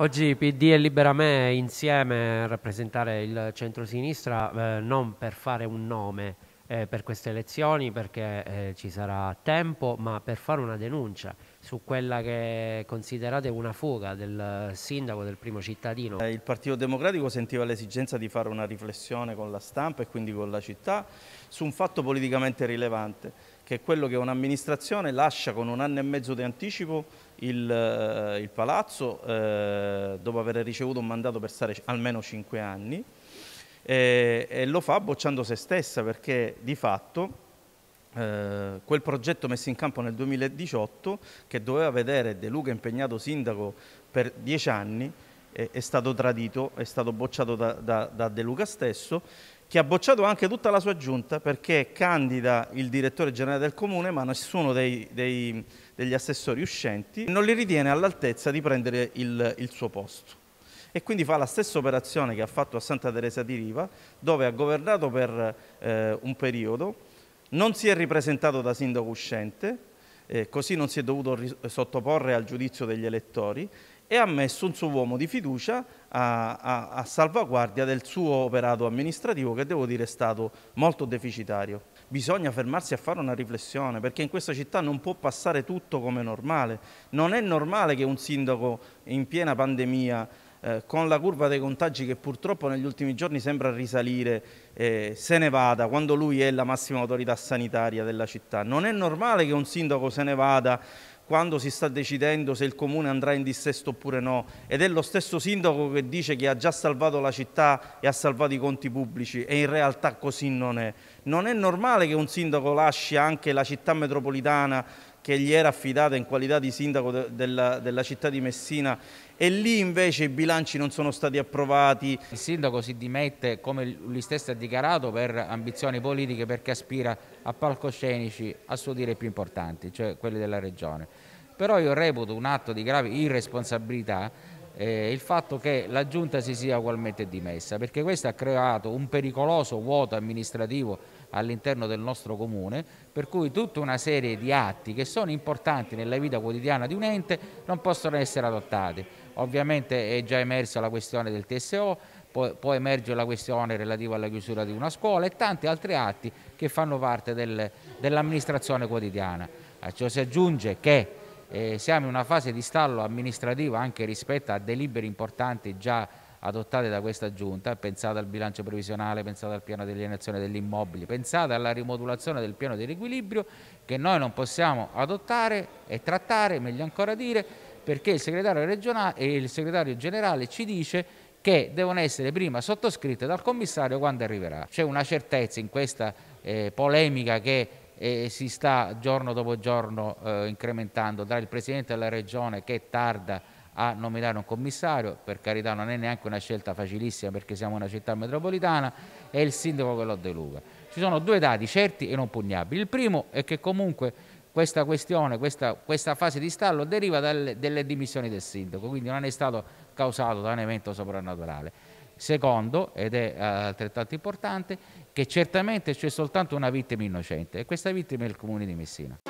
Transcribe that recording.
Oggi PD e Libera Me insieme a rappresentare il centro-sinistra eh, non per fare un nome eh, per queste elezioni perché eh, ci sarà tempo, ma per fare una denuncia su quella che considerate una fuga del sindaco, del primo cittadino. Eh, il Partito Democratico sentiva l'esigenza di fare una riflessione con la stampa e quindi con la città su un fatto politicamente rilevante, che è quello che un'amministrazione lascia con un anno e mezzo di anticipo il, eh, il palazzo eh, dopo aver ricevuto un mandato per stare almeno cinque anni e, eh, e lo fa bocciando se stessa perché di fatto eh, quel progetto messo in campo nel 2018 che doveva vedere De Luca impegnato sindaco per dieci anni eh, è stato tradito, è stato bocciato da, da, da De Luca stesso che ha bocciato anche tutta la sua giunta perché candida il direttore generale del comune ma nessuno dei, dei, degli assessori uscenti non li ritiene all'altezza di prendere il, il, suo posto. E quindi fa la stessa operazione che ha fatto a Santa Teresa di Riva dove ha governato per eh, un periodo non si è ripresentato da sindaco uscente, eh, così non si è dovuto sottoporre al giudizio degli elettori e ha messo un suo uomo di fiducia a, a, a, salvaguardia del suo operato amministrativo che devo dire è stato molto deficitario. Bisogna fermarsi a fare una riflessione perché in questa città non può passare tutto come normale. Non è normale che un sindaco in piena pandemia eh, con la curva dei contagi che purtroppo negli ultimi giorni sembra risalire, eh, se ne vada quando lui è la massima autorità sanitaria della città. Non è normale che un sindaco se ne vada quando si sta decidendo se il comune andrà in dissesto oppure no ed è lo stesso sindaco che dice che ha già salvato la città e ha salvato i conti pubblici e in realtà così non è. Non è normale che un sindaco lasci anche la città metropolitana che gli era affidata in qualità di sindaco de della, della città di Messina e lì invece i bilanci non sono stati approvati. Il sindaco si dimette, come lui stesso ha dichiarato, per ambizioni politiche perché aspira a palcoscenici a suo dire più importanti, cioè quelli della regione. Però io reputo un atto di grave irresponsabilità eh, il fatto che la giunta si sia ugualmente dimessa perché questo ha creato un pericoloso vuoto amministrativo all'interno del nostro comune, per cui tutta una serie di atti che sono importanti nella vita quotidiana di un ente non possono essere adottati. Ovviamente è già emersa la questione del TSO, può emergere la questione relativa alla chiusura di una scuola e tanti altri atti che fanno parte del, dell'amministrazione quotidiana. A ciò si aggiunge che eh, siamo in una fase di stallo amministrativo anche rispetto a deliberi importanti già adottate da questa giunta, pensate al bilancio previsionale, pensate al piano di alienazione degli immobili, pensate alla rimodulazione del piano di riequilibrio che noi non possiamo adottare e trattare, meglio ancora dire, perché il segretario, regionale, il segretario generale ci dice che devono essere prima sottoscritte dal commissario quando arriverà. C'è una certezza in questa eh, polemica che eh, si sta giorno dopo giorno eh, incrementando tra il Presidente della Regione che tarda a nominare un commissario, per carità non è neanche una scelta facilissima perché siamo una città metropolitana, è il sindaco che lo deluca. Ci sono due dati certi e non pugnabili. Il primo è che comunque questa questione, questa, questa fase di stallo deriva dalle, delle dimissioni del sindaco, quindi non è stato causato da un evento soprannaturale. Secondo, ed è eh, altrettanto importante, che certamente c'è soltanto una vittima innocente e questa vittima è il comune di Messina.